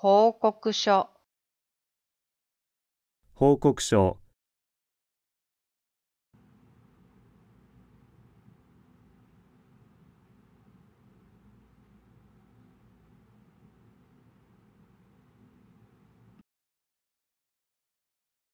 報告書報告書